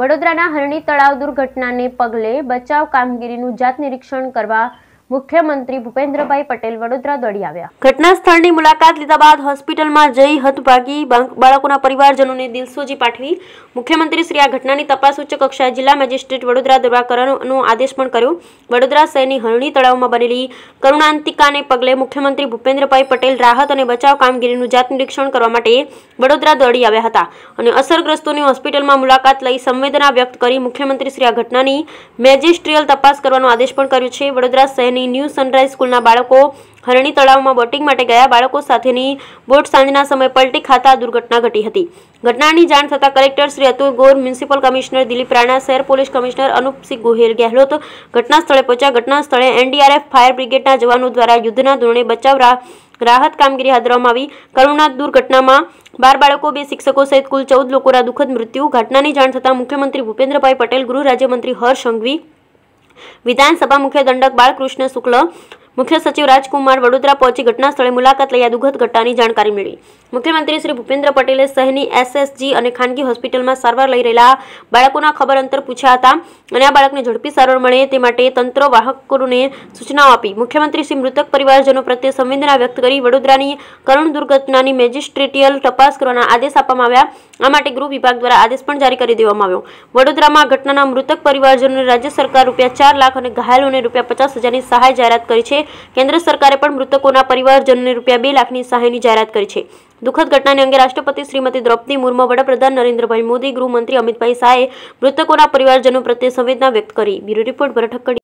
વડોદરાના હરણી તળાવ દુર્ઘટનાને પગલે બચાવ કામગીરીનું જાત નિરીક્ષણ કરવા મુખ્યમંત્રી ભૂપેન્દ્રભાઈ પટેલ વડોદરા દોડી આવ્યા ઘટના સ્થળની મુલાકાત લીધા બાદ હોસ્પિટલમાં જઈ હતભાગી બાળકોના પરિવારજનોને દિલસોજી પાઠવી મુખ્યમંત્રી શ્રી આ ઘટનાની તપાસ ઉચ્ચ કક્ષાએ જિલ્લા મેજિસ્ટ્રેટ વડોદરા દોડવા કરવાનો આદેશ પણ કર્યો વડોદરા શહેરની હરણી તળાવમાં બનેલી કરુણાંતિકાને પગલે મુખ્યમંત્રી ભૂપેન્દ્રભાઈ પટેલ રાહત અને બચાવ કામગીરીનું જાત નિરીક્ષણ કરવા માટે વડોદરા દોડી આવ્યા હતા અને અસરગ્રસ્તોની હોસ્પિટલમાં મુલાકાત લઈ સંવેદના વ્યક્ત કરી મુખ્યમંત્રી શ્રી આ ઘટનાની મેજિસ્ટ્રીયલ તપાસ કરવાનો આદેશ પણ કર્યો છે વડોદરા શહેર અને ન્યૂ સનરાઇઝ સ્કૂલના બાળકો હરણી તળાવમાં બોટિંગ માટે ગયા બાળકો સાથેની બોટ સાંજના સમયે પલટી ખાતા દુર્ઘટના ઘટી હતી ઘટનાની જાણ થતાં collector Shri Atul Gor municipal commissioner Dilip Rana શહેર પોલીસ કમિશનર અનુપસિંહ ગોહિલ ગેહલોત ઘટના સ્થળે પહોંચ્યા ઘટના સ્થળે એનડીઆરએફ ફાયર બ્રિગેડના જવાનો દ્વારા યુદ્ધના ધોરણે બચાવ રાહત કામગીરી હાથ ધરવામાં આવી કરુણા દુર્ઘટનામાં બાર બાળકો બે શિક્ષકો સહિત કુલ ચૌદ લોકોના દુઃખદ મૃત્યુ ઘટનાની જાણ થતાં મુખ્યમંત્રી ભૂપેન્દ્રભાઈ પટેલ ગૃહ રાજ્યમંત્રી હર્ષ સંઘવી विधानसभा मुख्य दंडक बाळकृष्ण शुक्ल મુખ્ય સચિવ રાજકુમાર વડોદરા પહોંચી ઘટના સ્થળે મુલાકાત લઈ આ દુઃખદ ઘટનાની જાણકારી મેળવી મુખ્યમંત્રી શ્રી ભૂપેન્દ્ર પટેલે સહેની એસએસજી અને ખાનગી હોસ્પિટલમાં સારવાર લઈ રહેલા બાળકોના ખબર અંતર પૂછ્યા હતા અને આ બાળકને ઝડપી સારવાર મળે તે માટે તંત્ર વાહકોને સૂચનાઓ આપી મુખ્યમંત્રી શ્રી મૃતક પરિવારજનો પ્રત્યે સંવેદના વ્યક્ત કરી વડોદરાની કરુણ દુર્ઘટનાની મેજિસ્ટ્રેટિયલ તપાસ કરવાના આદેશ આપવામાં આવ્યા આ માટે ગૃહ વિભાગ દ્વારા આદેશ પણ જારી કરી દેવામાં આવ્યો વડોદરામાં ઘટનાના મૃતક પરિવારજનોને રાજ્ય સરકાર રૂપિયા ચાર લાખ અને ઘાયલોને રૂપિયા પચાસ હજારની સહાય જાહેરાત કરી છે કેન્દ્ર સરકારે પણ મૃતકોના પરિવારજનોને રૂપિયા બે લાખની સહાયની જાહેરાત કરી છે દુઃખદ ઘટનાને અંગે રાષ્ટ્રપતિ શ્રીમતી દ્રૌપદી મુર્મુ વડાપ્રધાન નરેન્દ્રભાઈ મોદી ગૃહમંત્રી અમિતભાઈ શાહે મૃતકોના પરિવારજનો પ્રત્યે સંવેદના વ્યક્ત કરી બ્યુરો રિપોર્ટ ભરઠક્કડી